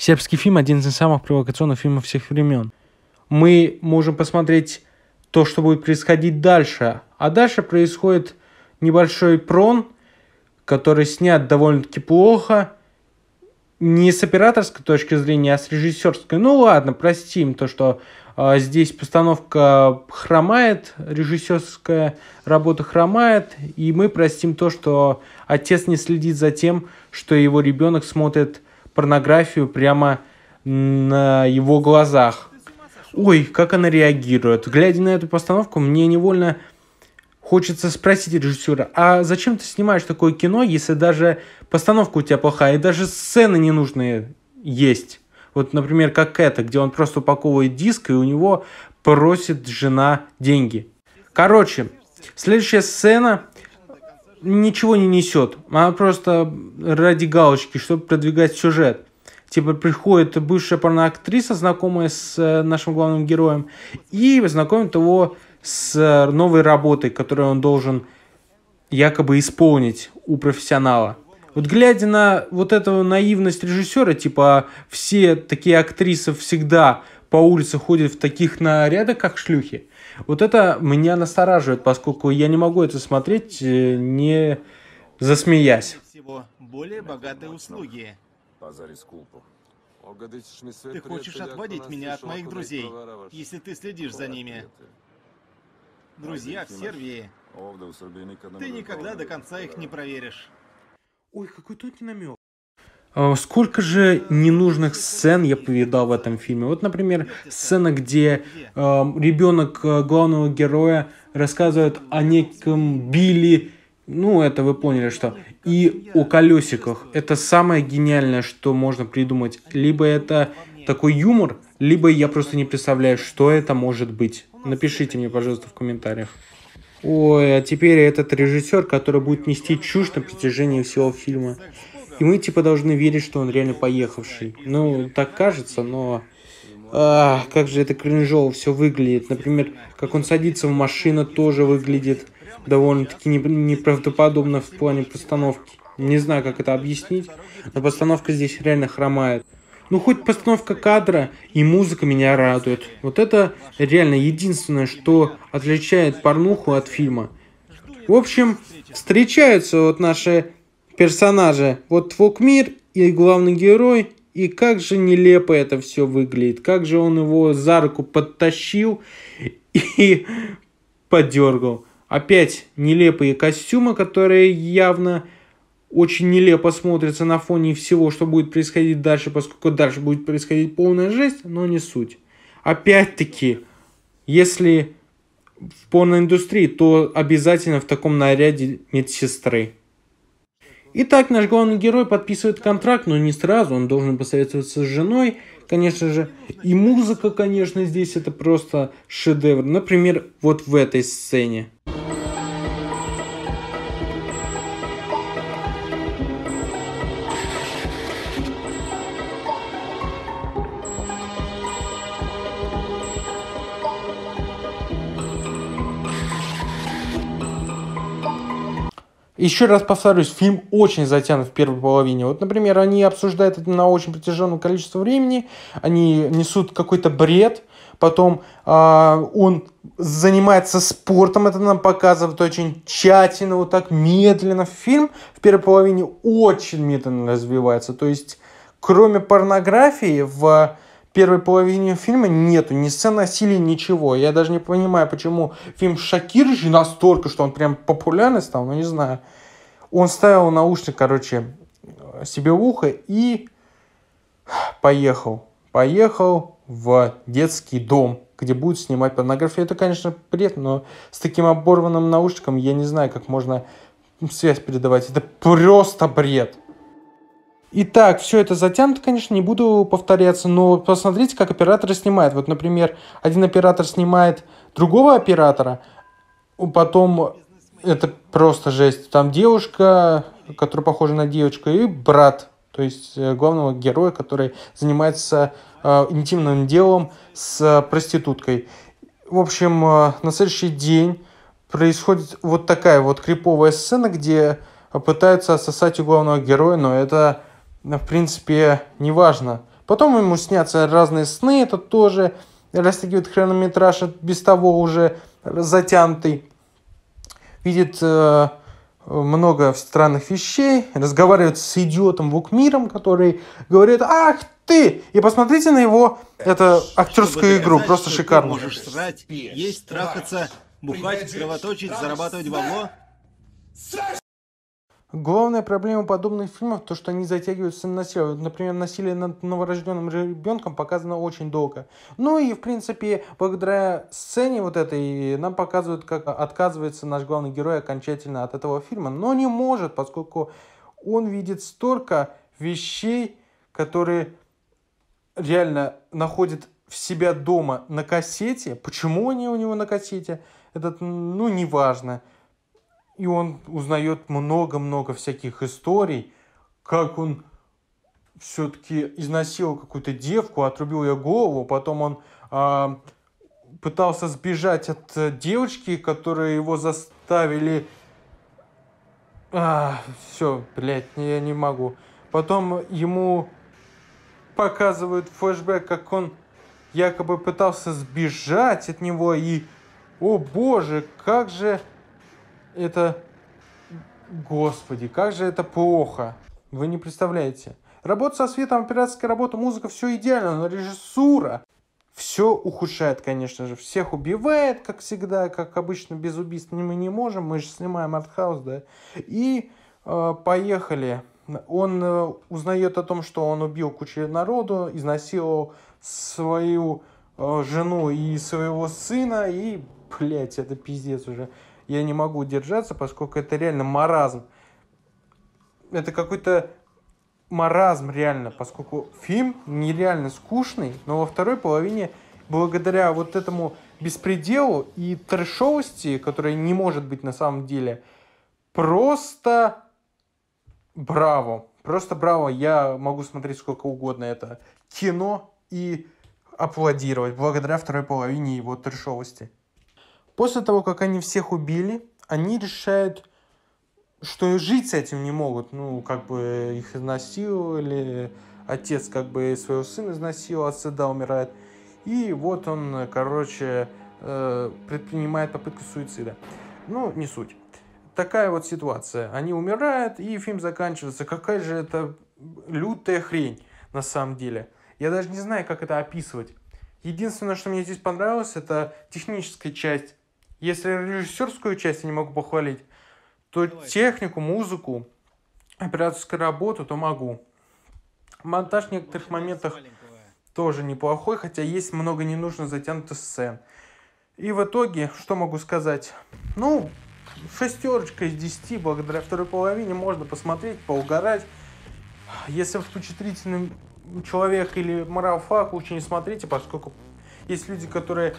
Сербский фильм – один из самых провокационных фильмов всех времен. Мы можем посмотреть то, что будет происходить дальше. А дальше происходит небольшой прон, который снят довольно-таки плохо, не с операторской точки зрения, а с режиссерской. Ну ладно, простим то, что э, здесь постановка хромает, режиссерская работа хромает, и мы простим то, что отец не следит за тем, что его ребенок смотрит порнографию прямо на его глазах. Ой, как она реагирует. Глядя на эту постановку, мне невольно хочется спросить режиссера, а зачем ты снимаешь такое кино, если даже постановка у тебя плохая, и даже сцены ненужные есть? Вот, например, как это, где он просто упаковывает диск, и у него просит жена деньги. Короче, следующая сцена ничего не несет. Она просто ради галочки, чтобы продвигать сюжет. Типа приходит бывшая порноактриса, знакомая с э, нашим главным героем, и знакомит его с э, новой работой, которую он должен якобы исполнить у профессионала. Вот глядя на вот эту наивность режиссера, типа «А все такие актрисы всегда по улице ходит в таких нарядах, как шлюхи. Вот это меня настораживает, поскольку я не могу это смотреть, э, не засмеясь. Всего более богатые услуги. Ты хочешь отводить меня от моих друзей, если ты следишь за ними. Друзья в Сербии. А ты никогда до конца их не проверишь. Ой, какой тут намек. А, сколько же ненужных сцен я повидал в этом фильме. Вот, например, сцена, где э, ребенок а, главного героя рассказывает о неком Билли, ну, это вы поняли, что... И о колесиках. Это самое гениальное, что можно придумать. Либо это такой юмор, либо я просто не представляю, что это может быть. Напишите мне, пожалуйста, в комментариях. Ой, а теперь этот режиссер, который будет нести чушь на протяжении всего фильма. И мы типа должны верить, что он реально поехавший. Ну, так кажется, но... А, как же это кринжово все выглядит. Например, как он садится в машину, тоже выглядит довольно-таки неправдоподобно в плане постановки. Не знаю, как это объяснить, но постановка здесь реально хромает. Ну, хоть постановка кадра и музыка меня радует. Вот это реально единственное, что отличает порнуху от фильма. В общем, встречаются вот наши персонажи. Вот Твокмир и главный герой, и как же нелепо это все выглядит. Как же он его за руку подтащил и подергал. Опять нелепые костюмы, которые явно очень нелепо смотрятся на фоне всего, что будет происходить дальше, поскольку дальше будет происходить полная жесть, но не суть. Опять-таки, если в порноиндустрии, то обязательно в таком наряде медсестры. Итак, наш главный герой подписывает контракт, но не сразу, он должен посоветоваться с женой, конечно же. И музыка, конечно, здесь это просто шедевр. Например, вот в этой сцене. Еще раз повторюсь, фильм очень затянут в первой половине. Вот, например, они обсуждают это на очень протяженном количестве времени, они несут какой-то бред, потом э, он занимается спортом, это нам показывают очень тщательно, вот так медленно. Фильм в первой половине очень медленно развивается. То есть, кроме порнографии, в первой половине фильма нету ни сцен насилия, ничего. Я даже не понимаю, почему фильм Шакирыч настолько, что он прям популярный стал, ну не знаю. Он ставил наушник, короче, себе в ухо и поехал. Поехал в детский дом, где будут снимать порнографию. Это, конечно, бред, но с таким оборванным наушником я не знаю, как можно связь передавать. Это просто бред. Итак, все это затянуто, конечно, не буду повторяться, но посмотрите, как операторы снимают. Вот, например, один оператор снимает другого оператора, потом это просто жесть. Там девушка, которая похожа на девочку, и брат, то есть э, главного героя, который занимается э, интимным делом с проституткой. В общем, э, на следующий день происходит вот такая вот криповая сцена, где пытаются сосать у главного героя, но это ну, в принципе, неважно. Потом ему снятся разные сны, это тоже растягивает хронометраж, без того уже затянутый. Видит э, много странных вещей, разговаривает с идиотом Вукмиром, который говорит «Ах ты!» И посмотрите на его это актерскую игру, доказать, просто шикарно. можешь срать, есть, трахаться, бухать, кровоточить, зарабатывать бабло. Главная проблема подобных фильмов то, что они затягивают сцену насилия. Например, насилие над новорожденным ребенком показано очень долго. Ну и, в принципе, благодаря сцене вот этой нам показывают, как отказывается наш главный герой окончательно от этого фильма. Но не может, поскольку он видит столько вещей, которые реально находит в себя дома на кассете. Почему они у него на кассете? Этот, ну, неважно и он узнает много-много всяких историй, как он все-таки изнасиловал какую-то девку, отрубил ее голову, потом он а, пытался сбежать от э, девочки, которые его заставили... А, все, блядь, я не могу. Потом ему показывают флешбэк, как он якобы пытался сбежать от него, и, о боже, как же это... Господи, как же это плохо. Вы не представляете. Работа со светом, операторская работа, музыка, все идеально, но режиссура все ухудшает, конечно же. Всех убивает, как всегда, как обычно, без убийств мы не можем. Мы же снимаем артхаус, да. И э, поехали. Он э, узнает о том, что он убил кучу народу, изнасиловал свою э, жену и своего сына, и, блядь, это пиздец уже я не могу держаться, поскольку это реально маразм. Это какой-то маразм реально, поскольку фильм нереально скучный, но во второй половине, благодаря вот этому беспределу и трешовости, которая не может быть на самом деле, просто браво. Просто браво. Я могу смотреть сколько угодно это кино и аплодировать благодаря второй половине его трешовости. После того, как они всех убили, они решают, что и жить с этим не могут. Ну, как бы их изнасиловали, отец как бы своего сына изнасиловал, от умирает. И вот он, короче, э, предпринимает попытку суицида. Ну, не суть. Такая вот ситуация. Они умирают, и фильм заканчивается. Какая же это лютая хрень на самом деле. Я даже не знаю, как это описывать. Единственное, что мне здесь понравилось, это техническая часть если режиссерскую часть я не могу похвалить, то Давай. технику, музыку, операторскую работу, то могу. Монтаж в некоторых моментах тоже неплохой, хотя есть много ненужно затянутых сцен. И в итоге, что могу сказать? Ну, шестерочка из десяти, благодаря второй половине можно посмотреть, поугарать. Если вы впечатлительный человек или марафак, лучше не смотрите, поскольку есть люди, которые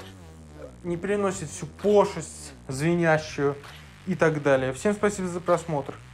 не переносит всю пошесть звенящую и так далее. Всем спасибо за просмотр.